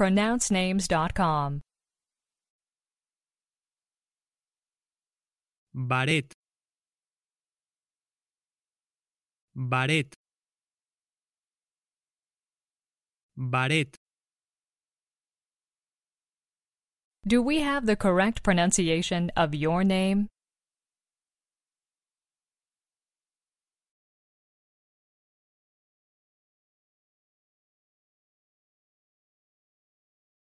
pronouncenames.com. Baret. Baret. Baret. Do we have the correct pronunciation of your name?